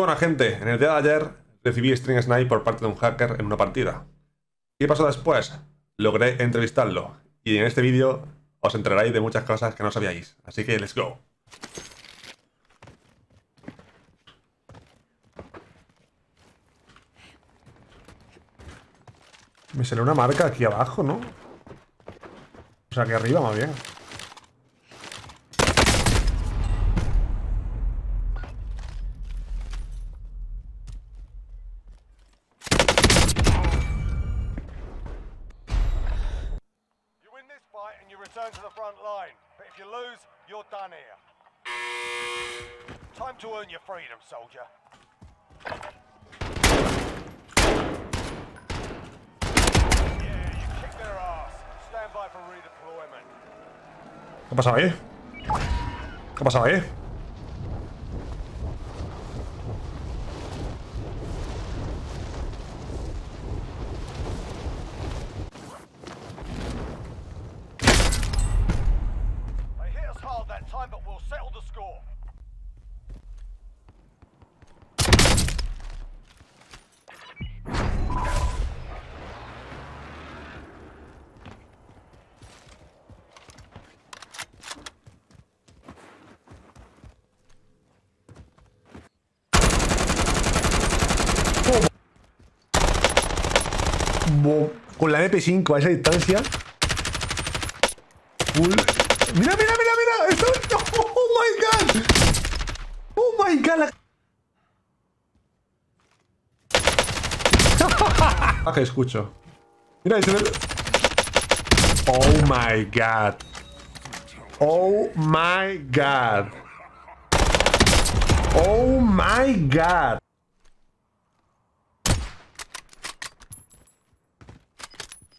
Bueno gente, en el día de ayer recibí String Snipe por parte de un hacker en una partida. ¿Qué pasó después? Logré entrevistarlo y en este vídeo os enteraréis de muchas cosas que no sabíais. Así que let's go. Me sale una marca aquí abajo, ¿no? O sea, aquí arriba más bien. return to the front line, but if you lose, you're done here. Time to earn your freedom, soldier. Yeah, you kicked their ass. Stand by for redeployment. ¿Qué ha pasado ahí? ¿Qué ha ahí? con la MP5 a esa distancia. Full. Mira, mira, mira, mira. Está... Oh my god. Oh my god. La... Ah, que escucho. Mira, ese... Oh my god. Oh my god. Oh my god.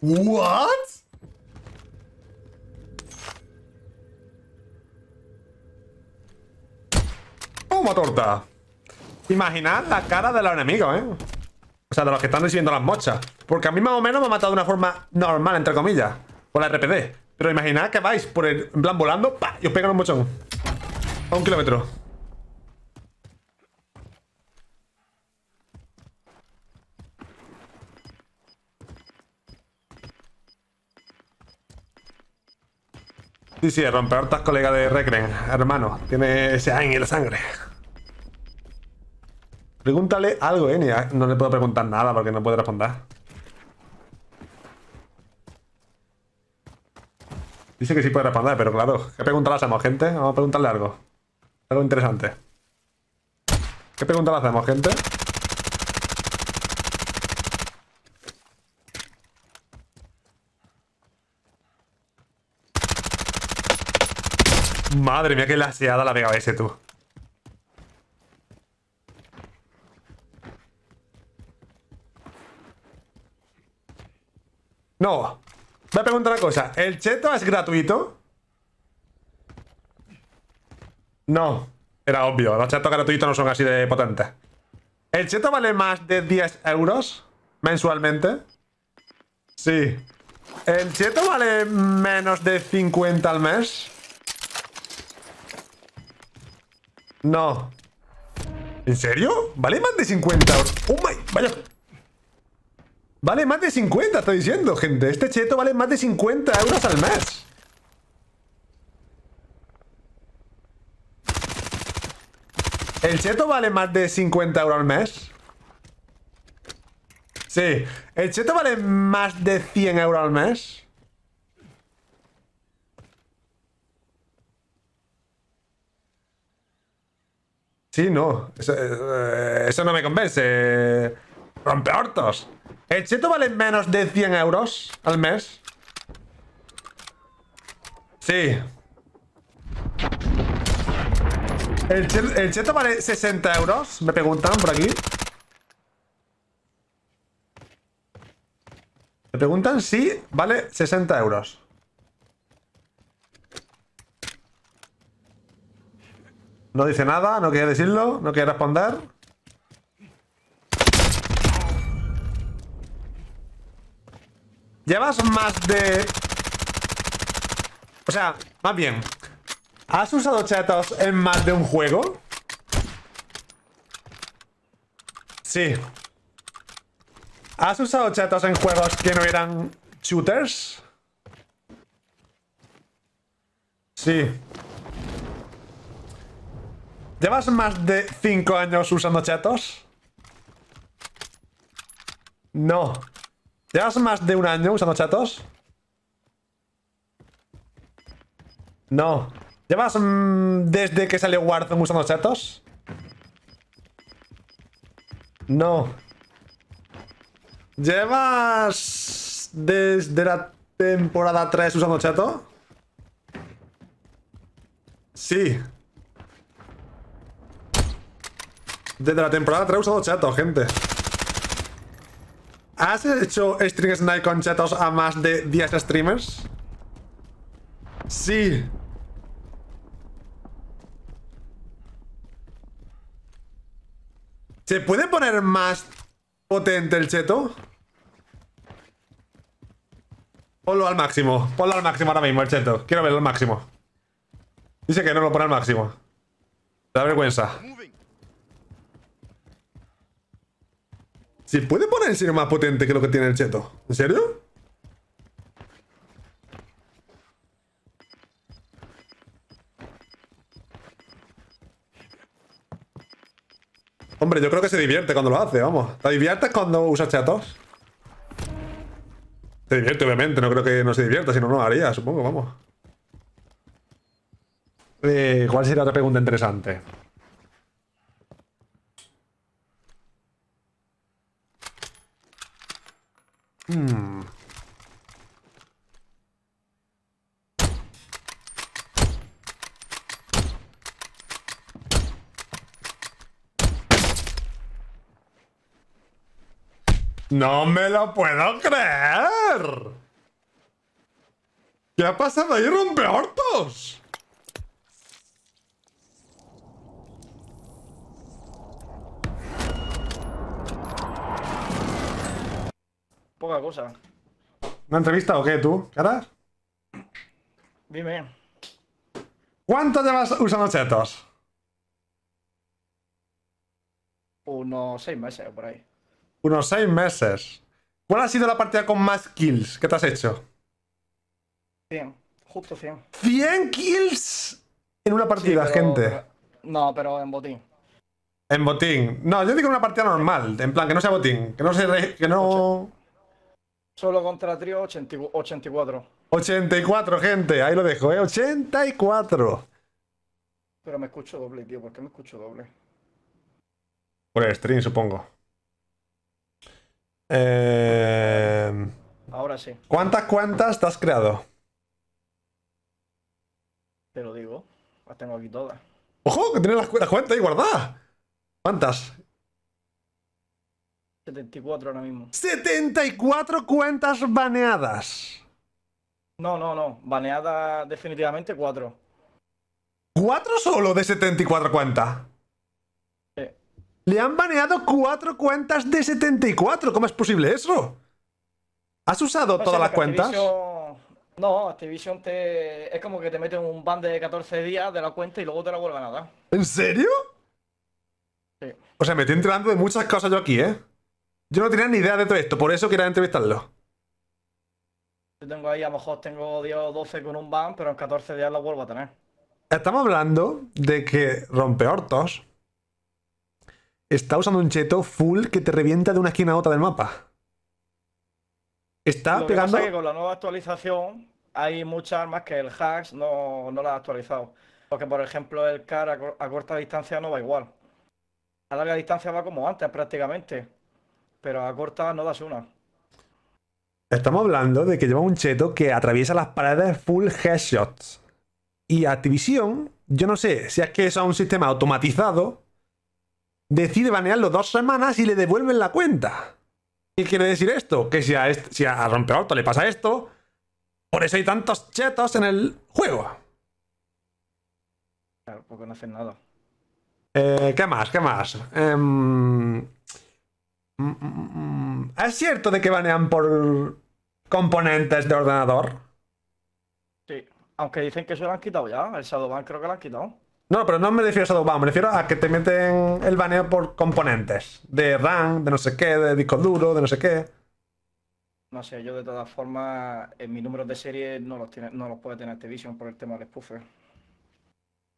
What? Toma torta. Imaginad la cara de los enemigos, ¿eh? O sea, de los que están recibiendo las mochas. Porque a mí más o menos me ha matado de una forma normal, entre comillas. con la RPD. Pero imaginad que vais por el, en plan volando. Y os pegan un mochón. A un kilómetro. Sí, sí, romper hortas, colega de Recren, hermano. Tiene ese AIN en la sangre. Pregúntale algo, eh. No le puedo preguntar nada porque no puede responder. Dice que sí puede responder, pero claro. ¿Qué pregunta hacemos, gente? Vamos a preguntarle algo. Algo interesante. ¿Qué pregunta hacemos, gente? Madre mía, qué laseada la pegaba ese tú. No. Me pregunto una cosa. ¿El cheto es gratuito? No. Era obvio. Los chetos gratuitos no son así de potentes. ¿El cheto vale más de 10 euros mensualmente? Sí. ¿El cheto vale menos de 50 al mes? No. ¿En serio? ¿Vale más de 50? ¡Oh, my! Vaya... Vale más de 50, estoy diciendo, gente. Este cheto vale más de 50 euros al mes. ¿El cheto vale más de 50 euros al mes? Sí. ¿El cheto vale más de 100 euros al mes? Sí, no. Eh, eso, no me convence. Rompe ¿El cheto vale menos de 100 euros al mes? Sí. ¿El ¿El cheto vale 60 euros? Me preguntan por aquí. Me preguntan si vale 60 euros. No dice nada, no quiere decirlo, no quiere responder. Llevas más de... O sea, más bien ¿Has usado chatos en más de un juego? Sí ¿Has usado chatos en juegos que no eran shooters? Sí ¿Llevas más de 5 años usando chatos? No. ¿Llevas más de un año usando chatos? No. ¿Llevas mm, desde que salió Warzone usando chatos? No. ¿Llevas desde la temporada 3 usando chato? Sí. Desde la temporada 3 he usado chato, gente. ¿Has hecho string snipe con chatos a más de 10 streamers? Sí. ¿Se puede poner más potente el cheto? Ponlo al máximo. Ponlo al máximo ahora mismo, el cheto. Quiero verlo al máximo. Dice que no lo pone al máximo. Da vergüenza. Si puede poner el más potente que lo que tiene el cheto? ¿En serio? Hombre, yo creo que se divierte cuando lo hace, vamos. ¿Te diviertes cuando usas chatos? Se divierte, obviamente. No creo que no se divierta, si no, no haría, supongo, vamos. Eh, ¿Cuál sería otra pregunta interesante? Hmm. No me lo puedo creer. ¿Qué ha pasado ahí, hortos? cosa. ¿Una entrevista o qué, tú? ¿Qué harás? Dime. ¿Cuánto llevas usando chetos? Unos seis meses por ahí. Unos seis meses. ¿Cuál ha sido la partida con más kills que te has hecho? 100, justo 100. ¿Cien kills? En una partida, gente. No, pero en botín. En botín. No, yo digo una partida normal, en plan, que no sea botín, que no sea Que no... Solo contra trío 84. 84, gente, ahí lo dejo, ¿eh? 84. Pero me escucho doble, tío, ¿por qué me escucho doble? Por el stream, supongo. Eh, Ahora sí. ¿Cuántas cuentas te has creado? Te lo digo, las tengo aquí todas. ¡Ojo! Que tienes las, cuenta cuentas ahí guardadas. ¿Cuántas? 74 ahora mismo. ¡74 cuentas baneadas! No, no, no. Baneadas definitivamente 4. ¿Cuatro solo de 74 cuentas? Sí. Le han baneado cuatro cuentas de 74. ¿Cómo es posible eso? ¿Has usado todas las cuentas? No, Activision te... es como que te meten un ban de 14 días de la cuenta y luego te la vuelven a dar. ¿En serio? Sí. O sea, me estoy enterando de muchas cosas yo aquí, ¿eh? Yo no tenía ni idea de todo esto, por eso quería entrevistarlo. Yo tengo ahí, a lo mejor tengo 10 o 12 con un ban, pero en 14 días lo vuelvo a tener. Estamos hablando de que Rompeortos está usando un cheto full que te revienta de una esquina a otra del mapa. Está Lo pegando. Que pasa es que con la nueva actualización hay muchas armas que el Hacks no, no las ha actualizado. Porque, por ejemplo, el CAR a corta distancia no va igual. A larga distancia va como antes prácticamente pero a corta no das una. Estamos hablando de que lleva un cheto que atraviesa las paredes full headshots. Y Activision, yo no sé si es que eso es un sistema automatizado, decide banearlo dos semanas y le devuelven la cuenta. ¿Qué quiere decir esto? Que si a, le pasa esto, por eso hay tantos chetos en el juego. Claro, porque no hacen nada. Eh, ¿Qué más? ¿Qué más? Em, Mm, mm, mm, ¿Es cierto de que banean por componentes de ordenador? Sí, aunque dicen que eso lo han quitado ya, el Shadowban creo que lo han quitado. No, pero no me refiero a Shadowban, me refiero a que te meten el baneo por componentes. De RAM, de no sé qué, de disco duro, de no sé qué. No sé, yo de todas formas, en mis números de serie no los, tiene, no los puede tener Activision este por el tema del spoofer.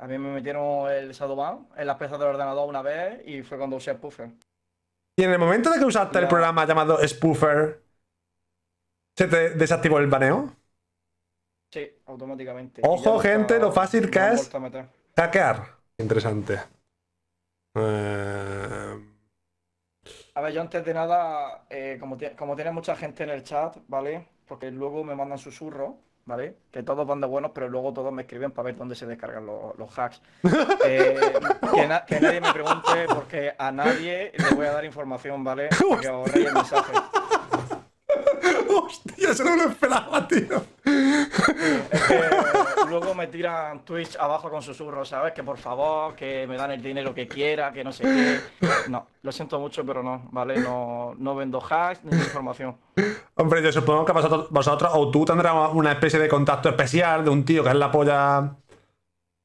A mí me metieron el Shadowban en las piezas del ordenador una vez y fue cuando usé el Spoofer. Y en el momento de que usaste el programa llamado Spoofer, ¿se te desactivó el baneo? Sí, automáticamente. Ojo, gente, lo fácil que es hackear. Interesante. Eh, a ver, yo antes de nada, eh, como, como tiene mucha gente en el chat, ¿vale? Porque luego me mandan susurro. ¿vale? Que todos van de buenos, pero luego todos me escriben para ver dónde se descargan los, hacks. Eh, que, que, nadie me pregunte, porque a nadie le voy a dar información, ¿vale? Que ahorré el mensaje. Hostia, eso no lo esperaba, tío. Eh, luego me tiran Twitch abajo con susurros, ¿sabes? Que por favor, que me dan el dinero que quiera, que no sé qué. No, lo siento mucho, pero no, ¿vale? No, vendo hacks ni información. Hombre, yo supongo que vosotros, o tú tendrás una especie de contacto especial de un tío que es la polla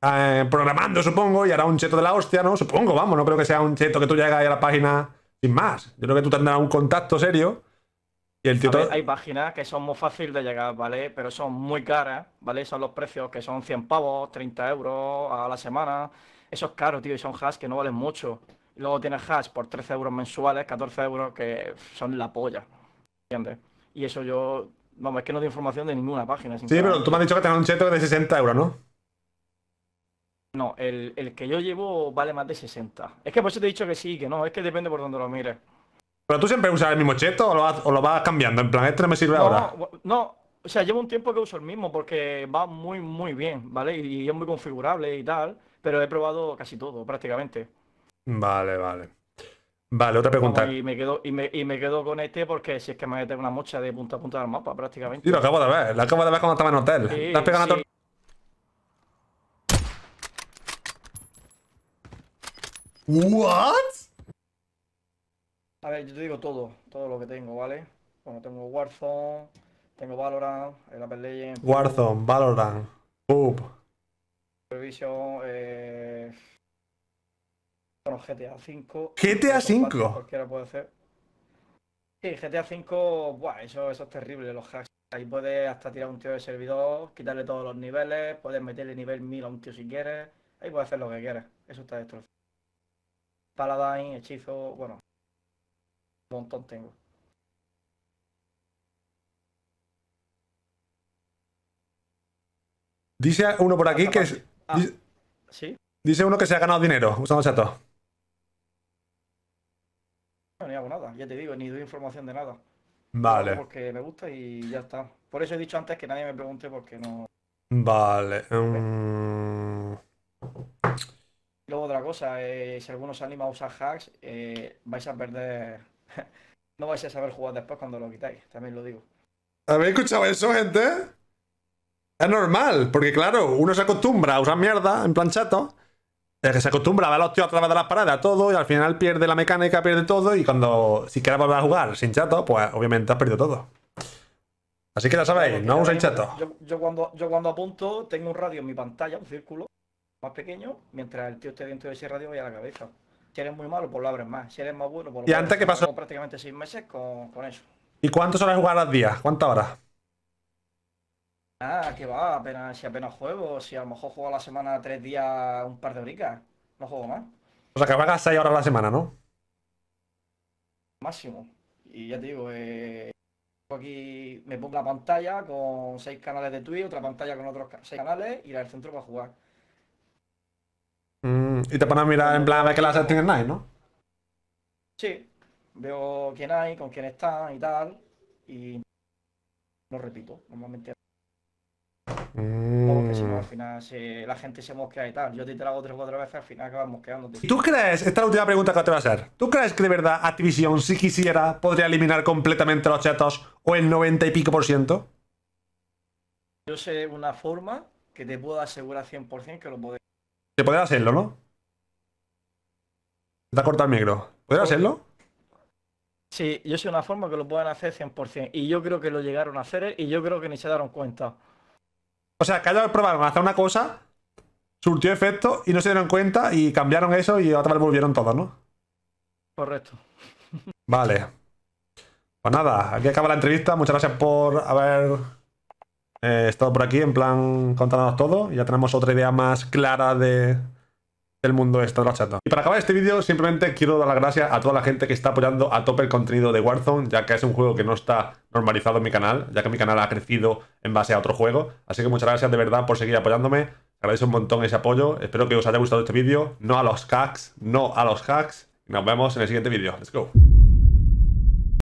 eh, programando, supongo, y hará un cheto de la hostia, ¿no? Supongo, vamos, no creo que sea un cheto que tú llegas a la página sin más. Yo creo que tú tendrás un contacto serio hay páginas que son muy fáciles de llegar, ¿vale? Pero son muy caras, ¿vale? Son los precios que son 100 pavos, 30 euros a la semana. Eso es caro, tío, y son hash que no valen mucho. luego tienes hash por 13 euros mensuales, 14 euros, que son la polla. ¿Entiendes? Y eso yo. Vamos, es que no tengo información de ninguna página. Sí, pero tú me has dicho que tenés un cheto de 60 euros, ¿no? No, el, el que yo llevo vale más de 60. Es que por eso te he dicho que sí, que no, es que depende por dónde lo mires. ¿Pero tú siempre usas el mismo cheto o lo, vas, cambiando? En plan, este no me sirve ahora. No, o sea, llevo un tiempo que uso el mismo porque va muy, muy bien, ¿vale? Y, es muy configurable y tal, pero he probado casi todo, prácticamente. Vale, vale. Vale, otra pregunta. y, me quedo, y, me, quedo con este porque si es que me voy a tener una mocha de punta a punta del mapa, prácticamente. Y lo acabo de ver, lo acabo de ver cuando estaba en hotel. Sí, a ver, yo te digo todo, todo lo que tengo, ¿vale? Bueno, tengo Warzone, tengo Valorant, el Apple Legends... Warzone, Valorant, Supervision, eh... Bueno, GTA V... ¿GTA V? Cualquiera puede hacer. Sí, GTA V, buah, eso, eso es terrible, los hacks. Ahí puedes hasta tirar un tío de servidor, quitarle todos los niveles, puedes meterle nivel 1000 a un tío si quieres, ahí puedes hacer lo que quieres, eso está destrozado. Paladine, hechizo, bueno, montón tengo. Dice uno por aquí que... Ah, dice, uno que se ha ganado dinero usamos chato. No, ni hago nada, ya te digo, ni doy información de nada. Vale. Porque me gusta y ya está. Por eso he dicho antes que nadie me pregunte porque no... Vale. Um. Luego otra cosa, eh, si alguno se anima a usar hacks, eh, vais a perder no vais a saber jugar después cuando lo quitáis, también lo digo. ¿Habéis escuchado eso, gente? Es normal, porque claro, uno se acostumbra a usar mierda en Es que se acostumbra a ver a los tíos a través de las paradas, todo, y al final pierde la mecánica, pierde todo, y cuando si quieras volver a jugar sin chato, pues obviamente has perdido todo. Así que ya sabéis, no uséis chato. Yo, cuando, yo cuando apunto, tengo un radio en mi pantalla, un círculo más pequeño, mientras el tío esté dentro de ese radio voy a la cabeza. Si eres muy malo, pues lo abres más. Si eres más bueno, pues lo ¿Y antes qué pasó? prácticamente seis meses con, eso. ¿Y cuántas horas jugar al día? ¿Cuántas horas? Ah, que va, apenas, si apenas juego, si a lo mejor juego a la semana tres días, un par de horitas, no juego más. O sea, que juegas seis horas a la semana, ¿no? Máximo. Y ya te digo, eh, aquí me pongo la pantalla con seis canales de Twitch, otra pantalla con otros seis canales y la del centro para jugar. Mm, y te pones a mirar en plan a ver qué las tienes ahí, ¿no? Sí. Veo quién hay, con quién están y tal. Y lo repito, normalmente. Porque si no, al mm. final la gente se mosquea y tal. Yo te, trago tres o cuatro veces, al final acabas mosqueándote. ¿Tú crees, esta es la última pregunta que te voy a hacer, ¿tú crees que de verdad Activision, si quisiera, podría eliminar completamente los chatos o el 90 y pico por ciento? Yo sé una forma que te puedo asegurar 100% que lo podemos. Se podría hacerlo, ¿no? Te ha cortado el micro. ¿Podría hacerlo? Sí, yo sé una forma que lo puedan hacer 100%. Y yo creo que lo llegaron a hacer ¿eh? y yo creo que ni se dieron cuenta. O sea, que ellos probaron a hacer una cosa, surtió efecto y no se dieron cuenta y cambiaron eso y otra vez volvieron todos, ¿no? Correcto. Vale. Pues nada, aquí acaba la entrevista. Muchas gracias por haber he eh, estado por aquí en plan contándonos todo. Y ya tenemos otra idea más clara de, del mundo esta de la chata. Y para acabar este vídeo, simplemente quiero dar las gracias a toda la gente que está apoyando a tope el contenido de Warzone, ya que es un juego que no está normalizado en mi canal, ya que mi canal ha crecido en base a otro juego. Así que muchas gracias de verdad por seguir apoyándome. Agradezco un montón ese apoyo. Espero que os haya gustado este vídeo. No a los hacks, no a los hacks. nos vemos en el siguiente vídeo. Let's go.